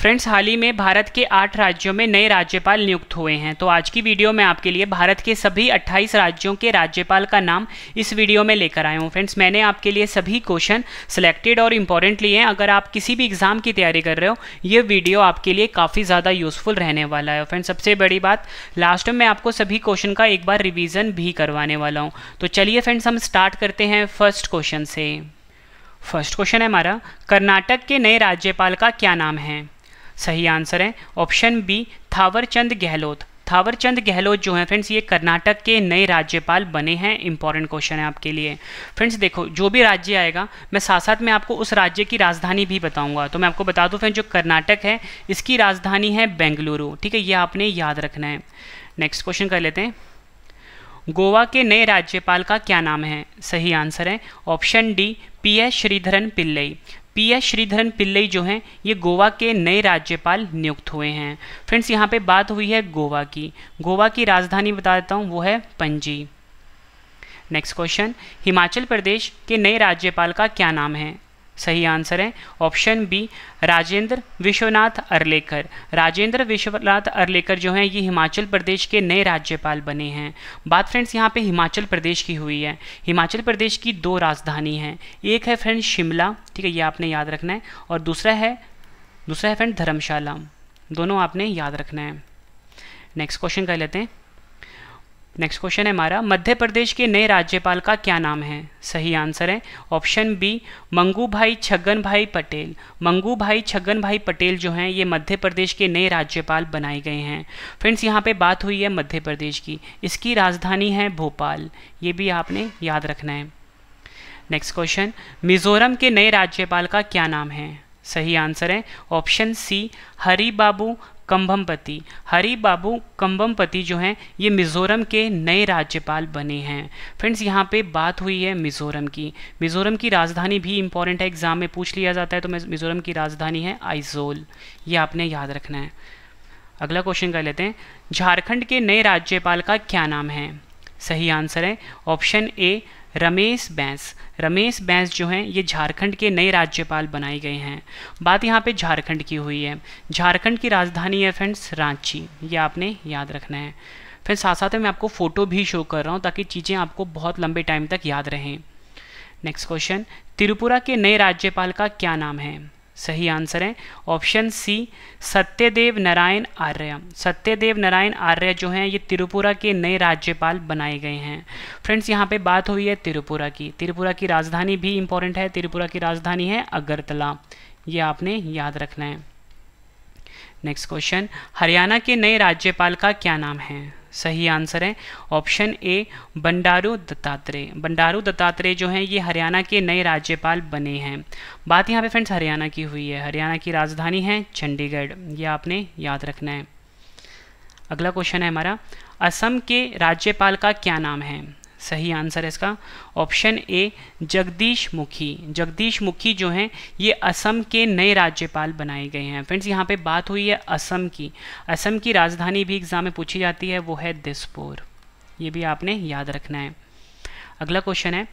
friends हाल ही में भारत के आठ राज्यों में नए राज्यपाल नियुक्त हुए हैं तो आज की वीडियो में आपके लिए भारत के सभी 28 राज्यों के राज्यपाल का नाम इस वीडियो में लेकर आया हूँ फ्रेंड्स मैंने आपके लिए सभी क्वेश्चन सिलेक्टेड और इम्पोर्टेंट लिए हैं अगर आप किसी भी एग्जाम की तैयारी कर रहे हो ये वीडियो आपके लिए काफ़ी ज़्यादा यूजफुल रहने वाला है फ्रेंड्स सबसे बड़ी बात लास्ट में आपको सभी क्वेश्चन का एक बार रिविज़न भी करवाने वाला हूँ तो चलिए फ्रेंड्स हम स्टार्ट करते हैं फर्स्ट क्वेश्चन से फर्स्ट क्वेश्चन है हमारा कर्नाटक के नए राज्यपाल का क्या नाम है सही आंसर है ऑप्शन बी थावरचंद गहलोत थावरचंद गहलोत जो हैं फ्रेंड्स ये कर्नाटक के नए राज्यपाल बने हैं इंपॉर्टेंट क्वेश्चन है आपके लिए फ्रेंड्स देखो जो भी राज्य आएगा मैं साथ साथ में आपको उस राज्य की राजधानी भी बताऊंगा तो मैं आपको बता दूं फ्रेंड्स जो कर्नाटक है इसकी राजधानी है बेंगलुरु ठीक है ये आपने याद रखना है नेक्स्ट क्वेश्चन कर लेते हैं गोवा के नए राज्यपाल का क्या नाम है सही आंसर है option D P S Sreedharan Pillai P S Sreedharan Pillai जो हैं ये गोवा के नए राज्यपाल नियुक्त हुए हैं फ्रेंड्स यहाँ पे बात हुई है गोवा की गोवा की राजधानी बता देता हूँ वो है पंजी नेक्स्ट क्वेश्चन हिमाचल प्रदेश के नए राज्यपाल का क्या नाम है सही आंसर है ऑप्शन बी राजेंद्र विश्वनाथ अर्लेकर राजेंद्र विश्वनाथ अर्लेकर जो हैं ये हिमाचल प्रदेश के नए राज्यपाल बने हैं बात फ्रेंड्स यहाँ पे हिमाचल प्रदेश की हुई है हिमाचल प्रदेश की दो राजधानी हैं एक है फ्रेंड शिमला ठीक है ये आपने याद रखना है और दूसरा है दूसरा है फ्रेंड धर्मशाला दोनों आपने याद रखना है नेक्स्ट क्वेश्चन कह लेते हैं नेक्स्ट क्वेश्चन है हमारा मध्य प्रदेश के नए राज्यपाल का क्या नाम है सही आंसर है ऑप्शन बी मंगू भाई छगन भाई पटेल मंगू भाई छगन भाई पटेल जो हैं ये मध्य प्रदेश के नए राज्यपाल बनाए गए हैं फ्रेंड्स यहाँ पे बात हुई है मध्य प्रदेश की इसकी राजधानी है भोपाल ये भी आपने याद रखना है नेक्स्ट क्वेश्चन मिजोरम के नए राज्यपाल का क्या नाम है सही आंसर है ऑप्शन सी हरी बाबू कंभमपति हरी बाबू कंभमपति जो हैं ये मिज़ोरम के नए राज्यपाल बने हैं फ्रेंड्स यहाँ पे बात हुई है मिज़ोरम की मिज़ोरम की राजधानी भी इंपॉर्टेंट है एग्ज़ाम में पूछ लिया जाता है तो मिज़ोरम की राजधानी है आइजोल ये आपने याद रखना है अगला क्वेश्चन कर लेते हैं झारखंड के नए राज्यपाल का क्या नाम है सही आंसर है ऑप्शन ए रमेश बैंस रमेश बैंस जो हैं ये झारखंड के नए राज्यपाल बनाए गए हैं बात यहाँ पे झारखंड की हुई है झारखंड की राजधानी है फ्रेंड्स रांची ये आपने याद रखना है फिर साथ साथ मैं आपको फ़ोटो भी शो कर रहा हूँ ताकि चीज़ें आपको बहुत लंबे टाइम तक याद रहें नेक्स्ट क्वेश्चन त्रिपुरा के नए राज्यपाल का क्या नाम है सही आंसर है ऑप्शन सी सत्यदेव नारायण आर्य सत्यदेव नारायण आर्य जो हैं ये त्रिपुरा के नए राज्यपाल बनाए गए हैं फ्रेंड्स यहाँ पे बात हुई है त्रिपुरा की त्रिपुरा की राजधानी भी इंपॉर्टेंट है त्रिपुरा की राजधानी है अगरतला ये आपने याद रखना है नेक्स्ट क्वेश्चन हरियाणा के नए राज्यपाल का क्या नाम है सही आंसर है ऑप्शन ए बंडारू दत्तात्रेय बंडारू दत्तात्रेय जो हैं ये हरियाणा के नए राज्यपाल बने हैं बात यहाँ पे फ्रेंड्स हरियाणा की हुई है हरियाणा की राजधानी है चंडीगढ़ ये आपने याद रखना है अगला क्वेश्चन है हमारा असम के राज्यपाल का क्या नाम है सही आंसर है इसका ऑप्शन ए जगदीश मुखी जगदीश मुखी जो हैं ये असम के नए राज्यपाल बनाए गए हैं फ्रेंड्स यहाँ पे बात हुई है असम की असम की राजधानी भी एग्जाम में पूछी जाती है वो है दिसपुर ये भी आपने याद रखना है अगला क्वेश्चन है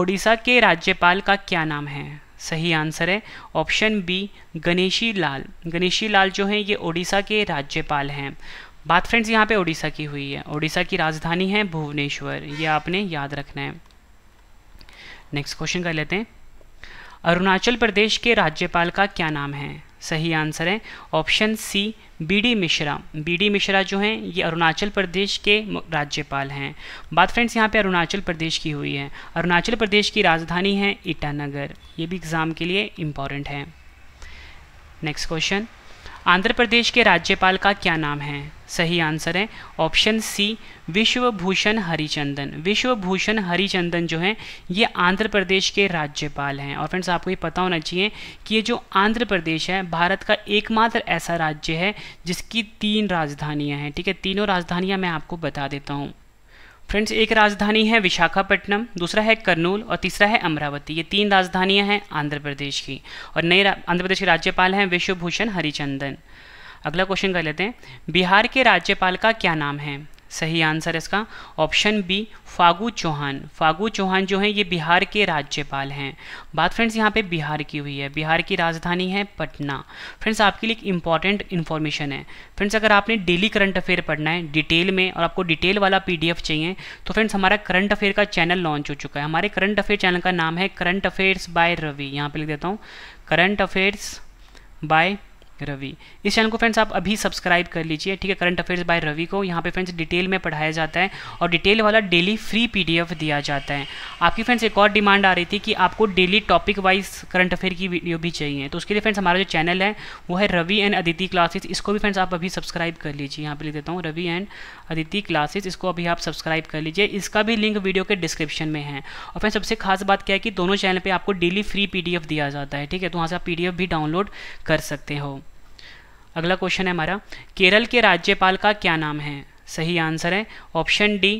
ओडिशा के राज्यपाल का क्या नाम है सही आंसर है ऑप्शन बी गणेशी लाल गणेशी लाल जो हैं ये ओडिशा के राज्यपाल हैं बात फ्रेंड्स यहाँ पे ओडिशा की हुई है ओडिशा की राजधानी है भुवनेश्वर ये आपने याद रखना है नेक्स्ट क्वेश्चन कर लेते हैं अरुणाचल प्रदेश के राज्यपाल का क्या नाम है सही आंसर है option C B D Mishra B D Mishra जो हैं ये अरुणाचल प्रदेश के राज्यपाल हैं बात फ्रेंड्स यहाँ पे अरुणाचल प्रदेश की हुई है अरुणाचल प्रदेश की राजधानी है ईटानगर ये भी एग्ज़ाम के लिए इम्पॉर्टेंट है नेक्स्ट क्वेश्चन आंध्र प्रदेश के राज्यपाल का क्या नाम है सही आंसर है ऑप्शन सी विश्वभूषण हरिचंदन विश्वभूषण हरिचंदन जो हैं ये आंध्र प्रदेश के राज्यपाल हैं और फ्रेंड्स आपको ये पता होना चाहिए कि ये जो आंध्र प्रदेश है भारत का एकमात्र ऐसा राज्य है जिसकी तीन राजधानियां हैं ठीक है तीनों राजधानियां मैं आपको बता देता हूँ फ्रेंड्स एक राजधानी है विशाखापट्टनम दूसरा है कर्नूल और तीसरा है अमरावती ये तीन राजधानियां हैं आंध्र प्रदेश की और नए आंध्र प्रदेश के राज्यपाल हैं विश्वभूषण हरिचंदन अगला क्वेश्चन कर लेते हैं बिहार के राज्यपाल का क्या नाम है सही आंसर इसका ऑप्शन बी फागू चौहान फागू चौहान जो हैं ये बिहार के राज्यपाल हैं बात फ्रेंड्स यहाँ पे बिहार की हुई है बिहार की राजधानी है पटना फ्रेंड्स आपके लिए एक इंपॉर्टेंट इन्फॉर्मेशन है फ्रेंड्स अगर आपने डेली करंट अफेयर पढ़ना है डिटेल में और आपको डिटेल वाला पी चाहिए तो फ्रेंड्स हमारा करंट अफेयर का चैनल लॉन्च हो चुका है हमारे करंट अफेयर चैनल का नाम है करंट अफेयर्स बाय रवि यहाँ पर लिख देता हूँ करंट अफेयर्स बाय रवि इस चैनल को फ्रेंड्स आप अभी सब्सक्राइब कर लीजिए ठीक है करंट अफेयर्स बाय रवि को यहाँ पे फ्रेंड्स डिटेल में पढ़ाया जाता है और डिटेल वाला डेली फ्री पीडीएफ दिया जाता है आपकी फ्रेंड्स एक और डिमांड आ रही थी कि आपको daily topic wise current affair की वीडियो भी चाहिए तो उसके लिए फ्रेंड्स हमारा जो चैनल है वो है रवि एंड अदिति क्लासेस इसको भी फ्रेंड्स आप अभी सब्सक्राइब कर लीजिए यहाँ पर लिख देता हूँ रवि एंड अदिति क्लासेस इसको अभी आप सब्सक्राइब कर लीजिए इसका भी लिंक वीडियो के डिस्क्रिप्शन में है और फ्रेंड्स सबसे खास बात क्या है कि दोनों चैनल पर आपको डेली फ्री पी दिया जाता है ठीक है तो वहाँ से आप पी भी डाउनलोड कर सकते हो अगला क्वेश्चन है हमारा केरल के राज्यपाल का क्या नाम है सही आंसर है ऑप्शन डी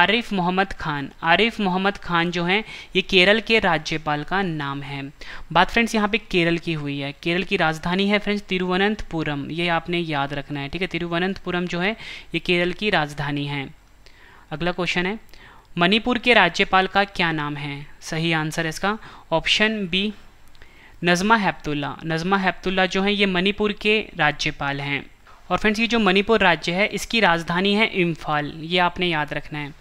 आरिफ मोहम्मद खान आरिफ मोहम्मद खान जो हैं ये केरल के राज्यपाल का नाम है बात फ्रेंड्स यहाँ पे केरल की हुई है केरल की राजधानी है फ्रेंड्स तिरुवनंतपुरम ये आपने याद रखना है ठीक है तिरुवनंतपुरम जो है ये केरल की राजधानी है अगला क्वेश्चन है मणिपुर के राज्यपाल का क्या नाम है सही आंसर है इसका ऑप्शन बी नज़मा हैप्तुल्ला नज़मा हैप्तुल्ला जो हैं ये मणिपुर के राज्यपाल हैं और फ्रेंड्स ये जो मणिपुर राज्य है इसकी राजधानी है इम्फाल ये आपने याद रखना है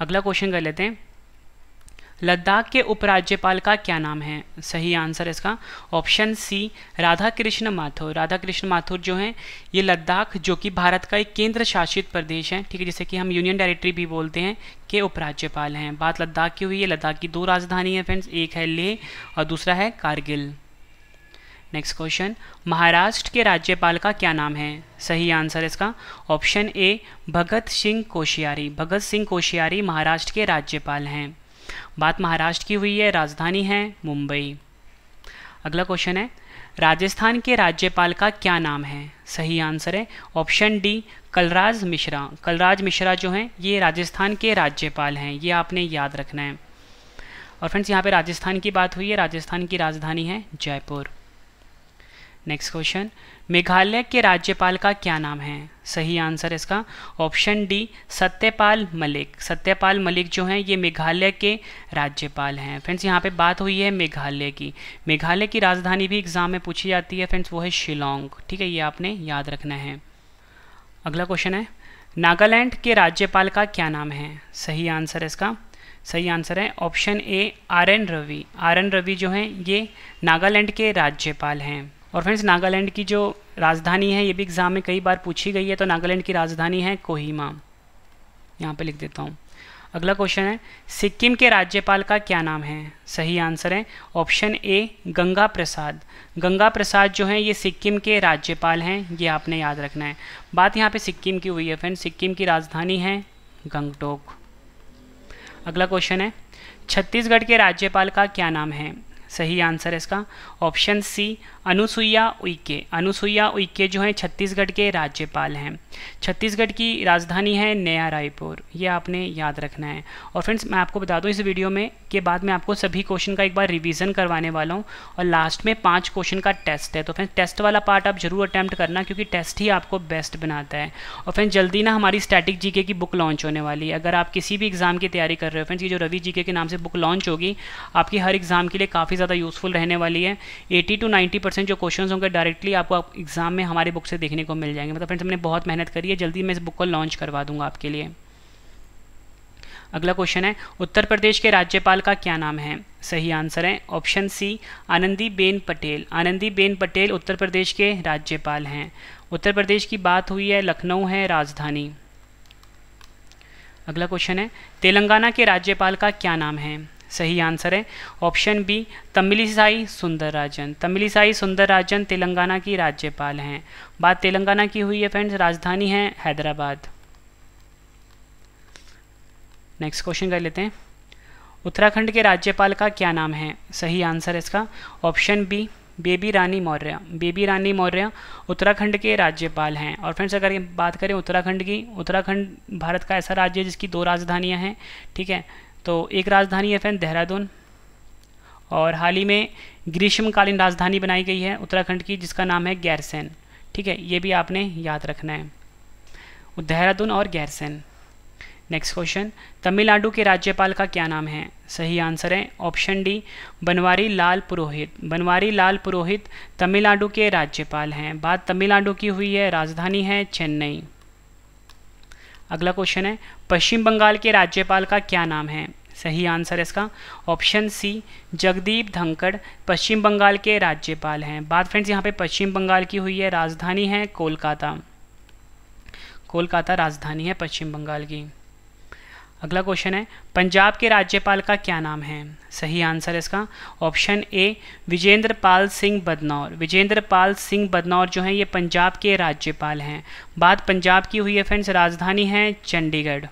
अगला क्वेश्चन कर लेते हैं लद्दाख के उपराज्यपाल का क्या नाम है सही आंसर इसका ऑप्शन सी राधा कृष्ण माथुर राधा कृष्ण माथुर जो हैं ये लद्दाख जो कि भारत का एक केंद्र शासित प्रदेश है ठीक है जैसे कि हम यूनियन टेरिटरी भी बोलते हैं के उपराज्यपाल हैं बात लद्दाख की हुई है लद्दाख की दो राजधानी है फ्रेंड्स एक है लेह और दूसरा है कारगिल नेक्स्ट क्वेश्चन महाराष्ट्र के राज्यपाल का क्या नाम है सही आंसर इसका ऑप्शन ए भगत सिंह कोश्यारी भगत सिंह कोश्यारी महाराष्ट्र के राज्यपाल हैं बात महाराष्ट्र की हुई है राजधानी है मुंबई अगला क्वेश्चन है राजस्थान के राज्यपाल का क्या नाम है सही आंसर है ऑप्शन डी कलराज मिश्रा कलराज मिश्रा जो हैं ये राजस्थान के राज्यपाल हैं ये आपने याद रखना है और फ्रेंड्स यहाँ पे राजस्थान की बात हुई है राजस्थान की राजधानी है जयपुर नेक्स्ट क्वेश्चन मेघालय के राज्यपाल का क्या नाम है सही आंसर इसका ऑप्शन डी सत्यपाल मलिक सत्यपाल मलिक जो हैं ये मेघालय के राज्यपाल हैं फ्रेंड्स यहाँ पे बात हुई है मेघालय की मेघालय की राजधानी भी एग्जाम में पूछी जाती है फ्रेंड्स वो है शिलोंग ठीक है ये आपने याद रखना है अगला क्वेश्चन है नागालैंड के राज्यपाल का क्या नाम है सही आंसर इसका सही आंसर है option A R N Ravi R N Ravi जो हैं ये नागालैंड के राज्यपाल हैं और फ्रेंड्स नागालैंड की जो राजधानी है ये भी एग्ज़ाम में कई बार पूछी गई है तो नागालैंड की राजधानी है कोहिमा यहाँ पे लिख देता हूँ अगला क्वेश्चन है सिक्किम के राज्यपाल का क्या नाम है सही आंसर है ऑप्शन ए गंगा प्रसाद गंगा प्रसाद जो हैं ये सिक्किम के राज्यपाल हैं ये आपने याद रखना है बात यहाँ पर सिक्किम की हुई है फ्रेंड सिक्किम की राजधानी है गंगटोक अगला क्वेश्चन है छत्तीसगढ़ के राज्यपाल का क्या नाम है सही आंसर है इसका ऑप्शन सी अनुसुईया उइके अनुसुईया उइके जो हैं छत्तीसगढ़ के राज्यपाल हैं छत्तीसगढ़ की राजधानी है नया रायपुर ये आपने याद रखना है और फ्रेंड्स मैं आपको बता दूं इस वीडियो में के बाद मैं आपको सभी क्वेश्चन का एक बार रिवीजन करवाने वाला हूँ और लास्ट में पाँच क्वेश्चन का टेस्ट है तो फ्रेंड्स टेस्ट वाला पार्ट आप जरूर अटैम्प्ट करना क्योंकि टेस्ट ही आपको बेस्ट बनाता है और फ्रेंड्स जल्दी ना हमारी स्टैटिक जी की बुक लॉन्च होने वाली है अगर आप किसी भी एग्जाम की तैयारी कर रहे हो फ्रेंड्स ये जो रवि जी के नाम से बुक लॉन्च होगी आपकी हर एग्जाम के लिए काफ़ी ज़्यादा यूज़फुल रहने वाली है 80 टू 90 परसेंट जो क्वेश्चन होंगे डायरेक्टली आपको आप एग्जाम में हमारी बुक से देखने को मिल जाएंगे मतलब फ्रेंड्स हमने बहुत मेहनत करी है जल्दी मैं इस बुक को लॉन्च करवा दूंगा आपके लिए अगला क्वेश्चन है उत्तर प्रदेश के राज्यपाल का क्या नाम है सही आंसर है ऑप्शन सी आनंदी बेन पटेल आनंदी बेन पटेल उत्तर प्रदेश के राज्यपाल हैं उत्तर प्रदेश की बात हुई है लखनऊ है राजधानी अगला क्वेश्चन है तेलंगाना के राज्यपाल का क्या नाम है सही आंसर है ऑप्शन बी तमिलिसाई राजन तमिलिसाई राजन तेलंगाना की राज्यपाल हैं बात तेलंगाना की हुई है फ्रेंड्स राजधानी है हैदराबाद नेक्स्ट क्वेश्चन कर लेते हैं उत्तराखंड के राज्यपाल का क्या नाम है सही आंसर है इसका ऑप्शन बी बेबी रानी मौर्य बेबी रानी मौर्य उत्तराखंड के राज्यपाल हैं और फ्रेंड्स अगर बात करें उत्तराखंड की उत्तराखंड भारत का ऐसा राज्य है जिसकी दो राजधानियां हैं ठीक है तो एक राजधानी है फैन देहरादून और हाल ही में ग्रीष्मकालीन राजधानी बनाई गई है उत्तराखंड की जिसका नाम है गैरसैन ठीक है ये भी आपने याद रखना है देहरादून और गैरसैन नेक्स्ट क्वेश्चन तमिलनाडु के राज्यपाल का क्या नाम है सही आंसर है ऑप्शन डी बनवारी लाल पुरोहित बनवारी लाल पुरोहित तमिलनाडु के राज्यपाल हैं बात तमिलनाडु की हुई है राजधानी है चेन्नई अगला क्वेश्चन है पश्चिम बंगाल के राज्यपाल का क्या नाम है सही आंसर है इसका ऑप्शन सी जगदीप धनखड़ पश्चिम बंगाल के राज्यपाल हैं बात फ्रेंड्स यहाँ पे पश्चिम बंगाल की हुई है राजधानी है कोलकाता कोलकाता राजधानी है पश्चिम बंगाल की अगला क्वेश्चन है पंजाब के राज्यपाल का क्या नाम है सही आंसर इसका ऑप्शन ए विजेंद्र पाल सिंह बदनौर विजेंद्र पाल सिंह बदनौर जो हैं ये पंजाब के राज्यपाल हैं बात पंजाब की हुई है फ्रेंड्स राजधानी है चंडीगढ़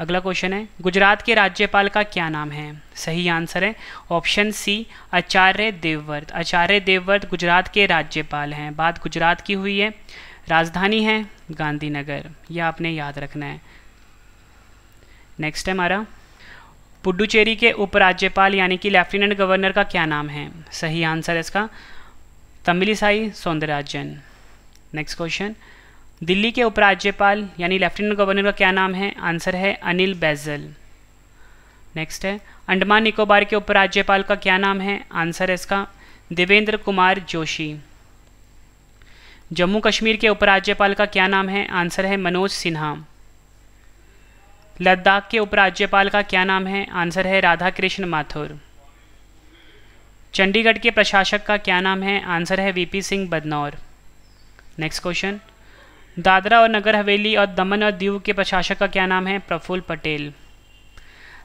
अगला क्वेश्चन है गुजरात के राज्यपाल का क्या नाम है सही आंसर है ऑप्शन सी आचार्य देवव्रत आचार्य देवव्रत गुजरात के राज्यपाल हैं बात गुजरात की हुई है राजधानी है गांधीनगर यह आपने याद रखना है नेक्स्ट है हमारा पुडुचेरी के उपराज्यपाल यानी कि लेफ्टिनेंट गवर्नर का क्या नाम है सही आंसर है इसका तमिलिसाई सौंदराजन नेक्स्ट क्वेश्चन दिल्ली के उपराज्यपाल यानी लेफ्टिनेंट गवर्नर का क्या नाम है आंसर है अनिल बैजल नेक्स्ट है अंडमान निकोबार के उपराज्यपाल का क्या नाम है आंसर है इसका देवेंद्र कुमार जोशी जम्मू कश्मीर के उपराज्यपाल का क्या नाम है आंसर है मनोज सिन्हा लद्दाख के उपराज्यपाल का क्या नाम है आंसर है राधा कृष्ण माथुर चंडीगढ़ के प्रशासक का क्या नाम है आंसर है V P Singh Badnore next question Dadra और नगर हवेली और दमन और दीव के प्रशासक का क्या नाम है प्रफुल्ल पटेल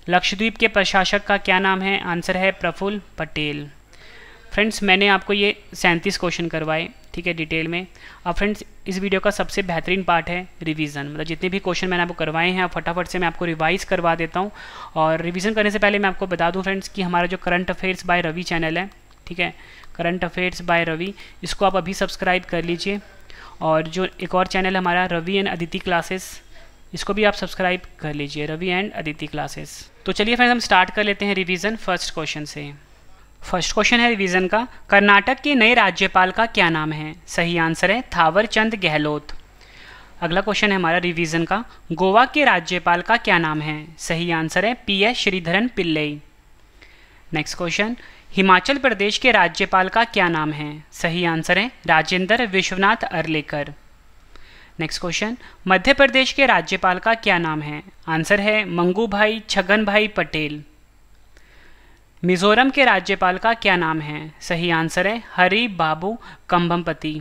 लक्षद्वीप के प्रशासक का क्या नाम है आंसर है प्रफुल्ल पटेल फ्रेंड्स मैंने आपको ये सैंतीस क्वेश्चन करवाए ठीक है डिटेल में अब फ्रेंड्स इस वीडियो का सबसे बेहतरीन पार्ट है रिवीजन मतलब जितने भी क्वेश्चन मैंने आपको करवाए हैं आप फटाफट से मैं आपको रिवाइज करवा देता हूँ और रिवीजन करने से पहले मैं आपको बता दूँ फ्रेंड्स कि हमारा जो current affairs by Ravi channel है ठीक है करंट अफेयर्स बाय रवि इसको आप अभी सब्सक्राइब कर लीजिए और जो एक और चैनल हमारा रवि एंड अदिति क्लासेस इसको भी आप सब्सक्राइब कर लीजिए रवि एंड अदिति क्लासेस तो चलिए फ्रेंड्स हम स्टार्ट कर लेते हैं रिवीजन फर्स्ट क्वेश्चन से फर्स्ट क्वेश्चन है रिवीजन का कर्नाटक के नए राज्यपाल का क्या नाम है सही आंसर है थावरचंद गहलोत अगला क्वेश्चन है हमारा रिवीजन का गोवा के राज्यपाल का क्या नाम है सही आंसर है P S Sreedharan Pillai next question Himachal Pradesh के राज्यपाल का क्या नाम है सही आंसर है राजेंद्र विश्वनाथ अर्लेकर नेक्स्ट क्वेश्चन मध्य प्रदेश के राज्यपाल का क्या नाम है आंसर है मंगू भाई छगन भाई पटेल मिजोरम के राज्यपाल का क्या नाम है सही आंसर है Hari Babu Kambhampati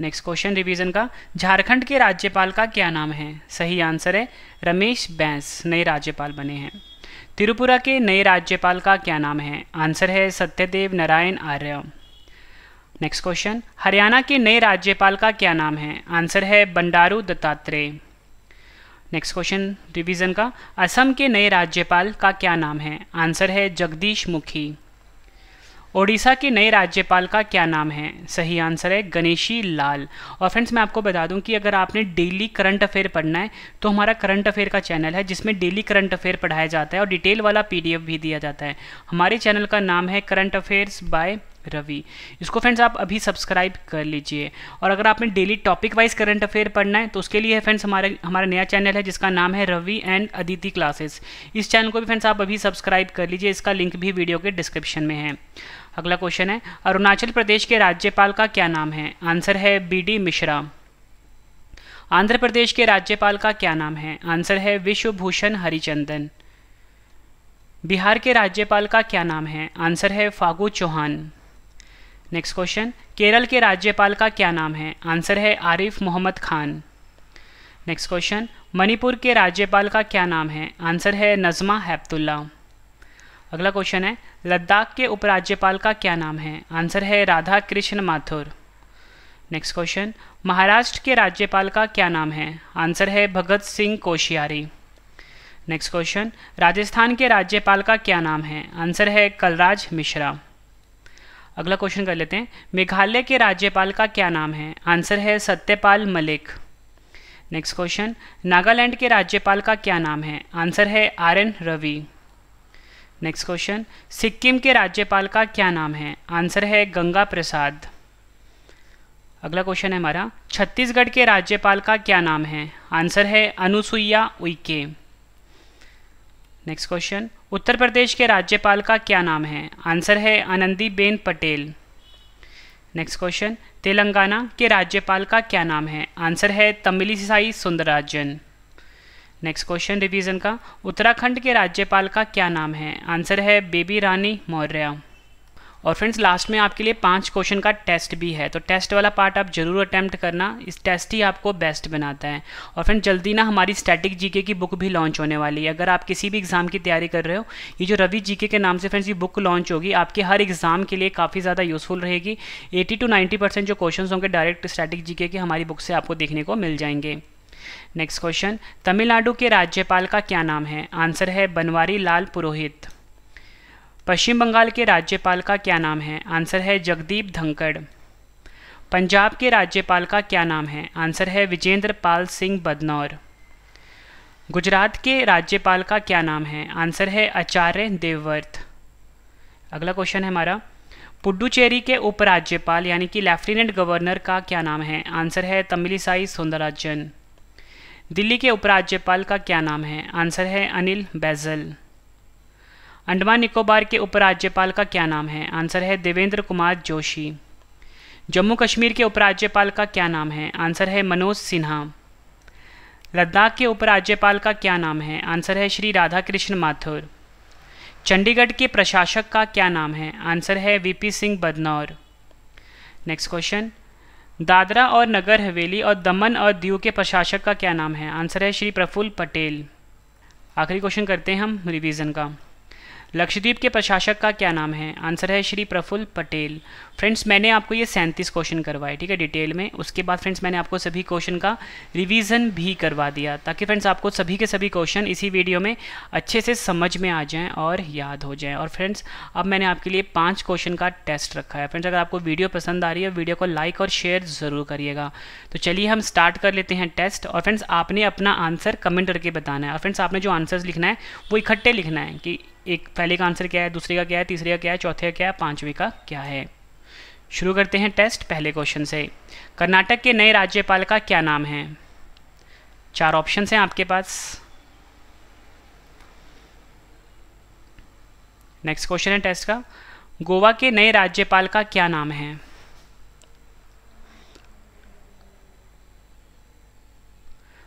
next question revision का झारखंड के राज्यपाल का क्या नाम है सही आंसर है रमेश बैंस नए राज्यपाल बने हैं त्रिपुरा के नए राज्यपाल का क्या नाम है आंसर है सत्यदेव नारायण आर्य नेक्स्ट क्वेश्चन हरियाणा के नए राज्यपाल का क्या नाम है आंसर है Bandaru Dattatreya next question revision का असम के नए राज्यपाल का क्या नाम है आंसर है जगदीश मुखी ओडिशा के नए राज्यपाल का क्या नाम है सही आंसर है गणेशी लाल और फ्रेंड्स मैं आपको बता दूं कि अगर आपने डेली करंट अफेयर पढ़ना है तो हमारा करंट अफेयर का चैनल है जिसमें डेली करंट अफेयर पढ़ाया जाता है और डिटेल वाला पीडीएफ भी दिया जाता है हमारे चैनल का नाम है करंट अफेयर्स बाय रवि इसको फ्रेंड्स आप अभी सब्सक्राइब कर लीजिए और अगर आपने daily topic wise current affair पढ़ना है तो उसके लिए फ्रेंड्स हमारे हमारा नया चैनल है जिसका नाम है रवि एंड अदिति क्लासेस इस चैनल को भी फ्रेंड्स आप अभी सब्सक्राइब कर लीजिए इसका लिंक भी वीडियो के डिस्क्रिप्शन में है अगला क्वेश्चन है अरुणाचल प्रदेश के राज्यपाल का क्या नाम है आंसर है बी मिश्रा आंध्र प्रदेश के राज्यपाल का क्या नाम है आंसर है विश्वभूषण हरिचंदन बिहार के राज्यपाल का क्या नाम है आंसर है फागू चौहान नेक्स्ट क्वेश्चन केरल के राज्यपाल का क्या नाम है आंसर है आरिफ मोहम्मद खान नेक्स्ट क्वेश्चन मणिपुर के राज्यपाल का क्या नाम है आंसर है नजमा हैप्तुल्ला अगला क्वेश्चन है लद्दाख के उपराज्यपाल का क्या नाम है आंसर है राधा कृष्ण माथुर नेक्स्ट क्वेश्चन महाराष्ट्र के राज्यपाल का क्या नाम है आंसर है भगत सिंह कोशियारी नेक्स्ट क्वेश्चन राजस्थान के राज्यपाल का क्या नाम है आंसर है कलराज मिश्रा अगला क्वेश्चन कर लेते हैं मेघालय के राज्यपाल का क्या नाम है आंसर है सत्यपाल मलिक नेक्स्ट क्वेश्चन नागालैंड के राज्यपाल का क्या नाम है आंसर है R N Ravi next question Sikkim के राज्यपाल का क्या नाम है आंसर है गंगा प्रसाद अगला क्वेश्चन है हमारा छत्तीसगढ़ के राज्यपाल का क्या नाम है आंसर है अनुसुईया उइके नेक्स्ट क्वेश्चन उत्तर प्रदेश के राज्यपाल का क्या नाम है आंसर है आनंदीबेन पटेल नेक्स्ट क्वेश्चन तेलंगाना के राज्यपाल का क्या नाम है आंसर है Tamilisai Soundararajan next question revision का उत्तराखंड के राज्यपाल का क्या नाम है आंसर है बेबी रानी मौर्य और फ्रेंड्स लास्ट में आपके लिए पांच क्वेश्चन का टेस्ट भी है तो टेस्ट वाला पार्ट आप जरूर अटैम्प्ट करना इस टेस्ट ही आपको बेस्ट बनाता है और फ्रेंड जल्दी ना हमारी स्टैटिक जीके की बुक भी लॉन्च होने वाली है अगर आप किसी भी एग्ज़ाम की तैयारी कर रहे हो ये जो रवि जीके के नाम से फ्रेंड्स ये बुक लॉन्च होगी आपके हर एग्ज़ाम के लिए काफ़ी ज़्यादा यूज़फुल रहेगी एटी टू नाइन्टी परसेंट जो क्वेश्चन होंगे डायरेक्ट स्टैटिक जी के हमारी बुक से आपको देखने को मिल जाएंगे नेक्स्ट क्वेश्चन तमिलनाडु के राज्यपाल का क्या नाम है आंसर है बनवारी लाल पुरोहित पश्चिम बंगाल के राज्यपाल का क्या नाम है आंसर है जगदीप धनखड़ पंजाब के राज्यपाल का क्या नाम है आंसर है विजेंद्र पाल सिंह बदनौर गुजरात के राज्यपाल का क्या नाम है आंसर है आचार्य देवव्रत अगला क्वेश्चन है हमारा पुडुचेरी के उपराज्यपाल यानी कि लेफ्टिनेंट गवर्नर का क्या नाम है आंसर है तमिलीसाई सौंदराजन दिल्ली के उपराज्यपाल का क्या नाम है आंसर है अनिल बैजल अंडमान निकोबार के उपराज्यपाल का क्या नाम है आंसर है देवेंद्र कुमार जोशी जम्मू कश्मीर के उपराज्यपाल का क्या नाम है आंसर है मनोज सिन्हा लद्दाख के उपराज्यपाल का क्या नाम है आंसर है श्री राधा कृष्ण माथुर चंडीगढ़ के प्रशासक का क्या नाम है आंसर है V P Singh Badnore next question Dadra और नगर हवेली और दमन और दीव के प्रशासक का क्या नाम है आंसर है श्री प्रफुल्ल पटेल आखिरी क्वेश्चन करते हैं हम रिवीजन का लक्षद्वीप के प्रशासक का क्या नाम है आंसर है श्री प्रफुल्ल पटेल फ्रेंड्स मैंने आपको ये सैंतीस क्वेश्चन करवाए ठीक है डिटेल में उसके बाद फ्रेंड्स मैंने आपको सभी क्वेश्चन का रिवीजन भी करवा दिया ताकि फ्रेंड्स आपको सभी के सभी क्वेश्चन इसी वीडियो में अच्छे से समझ में आ जाएँ और याद हो जाएँ और फ्रेंड्स अब मैंने आपके लिए पाँच क्वेश्चन का टेस्ट रखा है फ्रेंड्स अगर आपको वीडियो पसंद आ रही है वीडियो को लाइक और शेयर ज़रूर करिएगा तो चलिए हम स्टार्ट कर लेते हैं टेस्ट और फ्रेंड्स आपने अपना आंसर कमेंट करके बताना है और फ्रेंड्स आपने जो आंसर्स लिखना है वो इकट्ठे लिखना है कि एक पहले का आंसर क्या है दूसरे का क्या है तीसरे का क्या है चौथे का क्या है पांचवे का क्या है शुरू करते हैं टेस्ट पहले क्वेश्चन से कर्नाटक के नए राज्यपाल का क्या नाम है चार ऑप्शंस हैं आपके पास नेक्स्ट क्वेश्चन है टेस्ट का गोवा के नए राज्यपाल का क्या नाम है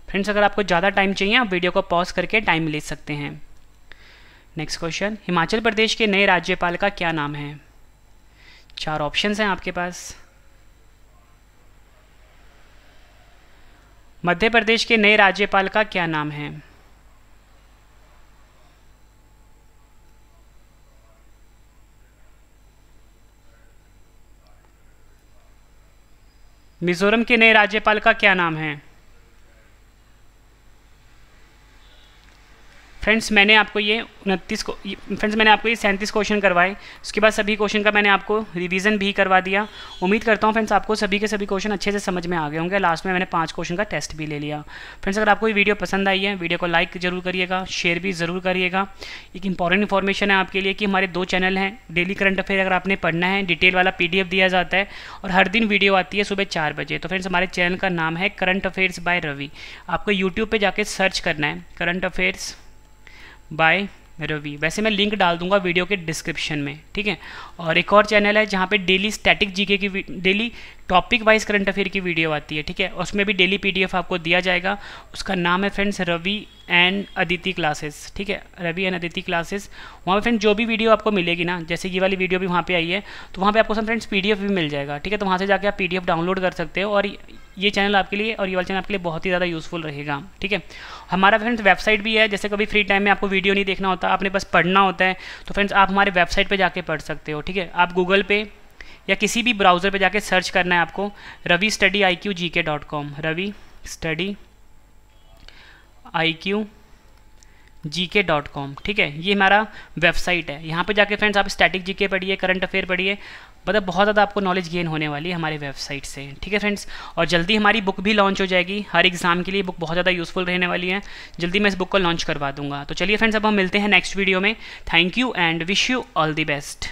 फ्रेंड्स अगर आपको ज़्यादा टाइम चाहिए आप वीडियो को पॉज करके टाइम ले सकते हैं नेक्स्ट क्वेश्चन हिमाचल प्रदेश के नए राज्यपाल का क्या नाम है चार ऑप्शंस हैं आपके पास मध्य प्रदेश के नए राज्यपाल का क्या नाम है मिजोरम के नए राज्यपाल का क्या नाम है फ्रेंड्स मैंने आपको ये उनतीस को फ्रेंड्स मैंने आपको ये सैंतीस क्वेश्चन करवाए उसके बाद सभी क्वेश्चन का मैंने आपको रिवीजन भी करवा दिया उम्मीद करता हूँ फ्रेंड्स आपको सभी के सभी क्वेश्चन अच्छे से समझ में आ गए होंगे लास्ट में मैंने पांच क्वेश्चन का टेस्ट भी ले लिया फ्रेंड्स अगर आपको ये वीडियो पसंद आई है वीडियो को लाइक जरूर करिएगा शेयर भी ज़रूर करिएगा एक इंपॉर्टेंट इन्फॉर्मेशन है आपके लिए कि हमारे दो चैनल हैं डेली करंट अफेयर अगर आपने पढ़ना है डिटेल वाला पी दिया जाता है और हर दिन वीडियो आती है सुबह चार बजे तो फ्रेंड्स हमारे चैनल का नाम है करंट अफेयर्स बाय रवि आपको यूट्यूब पर जाकर सर्च करना है करंट अफेयर्स बाय रवि वैसे मैं लिंक डाल दूंगा वीडियो के डिस्क्रिप्शन में ठीक है और एक और चैनल है जहाँ पे डेली स्टैटिक जीके की daily topic wise current affair की वीडियो आती है ठीक है उसमें भी डेली पीडीएफ आपको दिया जाएगा उसका नाम है friends Ravi and Aditi classes ठीक है रवि एंड अदिति क्लासेस वहाँ पर फ्रेंड जो भी वीडियो आपको मिलेगी ना जैसे ये वाली वीडियो भी वहाँ पे आई है तो वहाँ पे आपको सब फ्रेंड्स पीडीएफ भी मिल जाएगा ठीक है तो वहाँ से जाके आप पीडीएफ डाउनलोड कर सकते हो और ये चैनल आपके लिए और ये वाला चैनल आपके लिए बहुत ही ज़्यादा यूज़फुल रहेगा ठीक है हमारा फ्रेंड्स वेबसाइट भी है जैसे कभी फ्री टाइम में आपको वीडियो नहीं देखना होता आपने बस पढ़ना होता है तो फ्रेंड्स आप हमारे वेबसाइट पर जाके पढ़ सकते हो ठीक है आप गूगल पे या किसी भी ब्राउज़र पे जाके सर्च करना है आपको Ravi study I Q G K dot com Ravi study I Q G K dot com ठीक है ये हमारा वेबसाइट है यहाँ पे जाके फ्रेंड्स आप स्टैटिक जी के पढ़िए करंट अफेयर पढ़िए मतलब बहुत ज़्यादा आपको नॉलेज गेन होने वाली है हमारे वेबसाइट से ठीक है फ्रेंड्स और जल्दी हमारी बुक भी लॉन्च हो जाएगी हर एग्ज़ाम के लिए बुक बहुत ज़्यादा यूज़फुल रहने वाली है जल्दी मैं इस बुक को लॉन्च करवा दूंगा तो चलिए फ्रेंड्स अब हम मिलते हैं नेक्स्ट वीडियो में thank you and wish you all the best